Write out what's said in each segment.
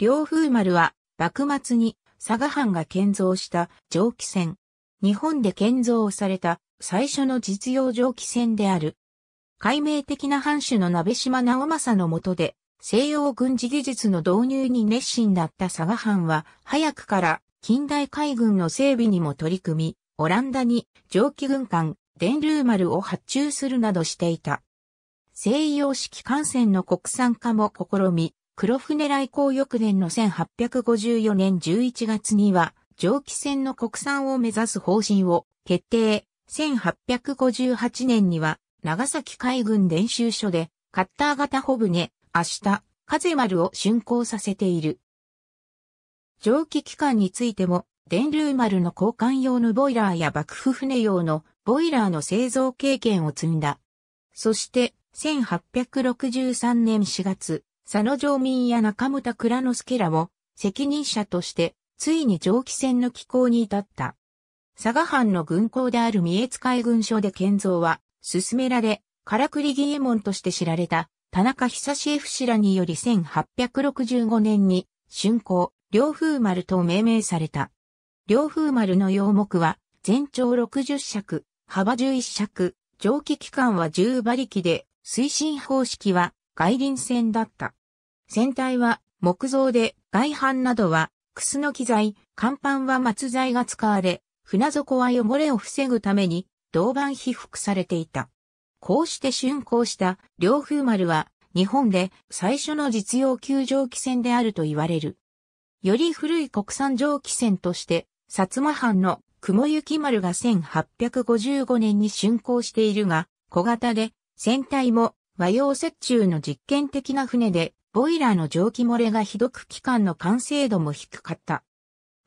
両風丸は、幕末に佐賀藩が建造した蒸気船。日本で建造された最初の実用蒸気船である。解明的な藩主の鍋島直政の下で、西洋軍事技術の導入に熱心だった佐賀藩は、早くから近代海軍の整備にも取り組み、オランダに蒸気軍艦、電流丸を発注するなどしていた。西洋式艦船の国産化も試み、黒船来航翌年の1854年11月には、蒸気船の国産を目指す方針を決定。1858年には、長崎海軍練習所で、カッター型ホ船、明日、風丸を竣工させている。蒸気機関についても、電流丸の交換用のボイラーや幕府船用のボイラーの製造経験を積んだ。そして、1863年4月、佐野城民や中村倉之助らを責任者として、ついに蒸気船の寄港に至った。佐賀藩の軍港である三重海軍所で建造は、進められ、からくり儀右衛門として知られた、田中久志 F 氏らにより1865年に、春港、両風丸と命名された。両風丸の洋目は、全長60尺、幅11尺、蒸気機関は10馬力で、推進方式は、外輪船だった。船体は木造で外板などはクスの機材、甲板は松材が使われ、船底は汚れを防ぐために銅板被覆されていた。こうして竣工した両風丸は日本で最初の実用級蒸気船であると言われる。より古い国産蒸気船として、薩摩藩の雲行き丸が1855年に竣工しているが、小型で船体も和洋折衷の実験的な船で、ボイラーの蒸気漏れがひどく期間の完成度も低かった。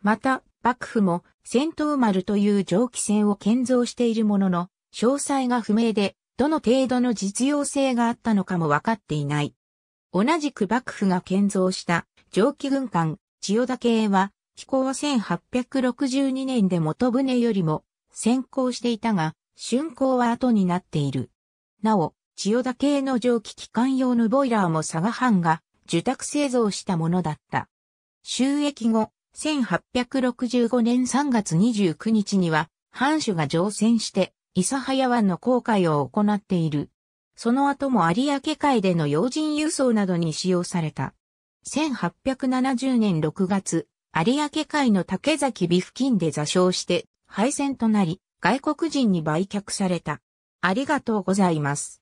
また、幕府も戦闘丸という蒸気船を建造しているものの、詳細が不明で、どの程度の実用性があったのかも分かっていない。同じく幕府が建造した蒸気軍艦、千代田系は、飛行は1862年で元船よりも先行していたが、竣工は後になっている。なお、千代田系の蒸気機関用のボイラーも佐賀藩が受託製造したものだった。収益後、1865年3月29日には、藩主が乗船して、諫早湾の航海を行っている。その後も有明海での要人輸送などに使用された。1870年6月、有明海の竹崎美付近で座礁して、廃船となり、外国人に売却された。ありがとうございます。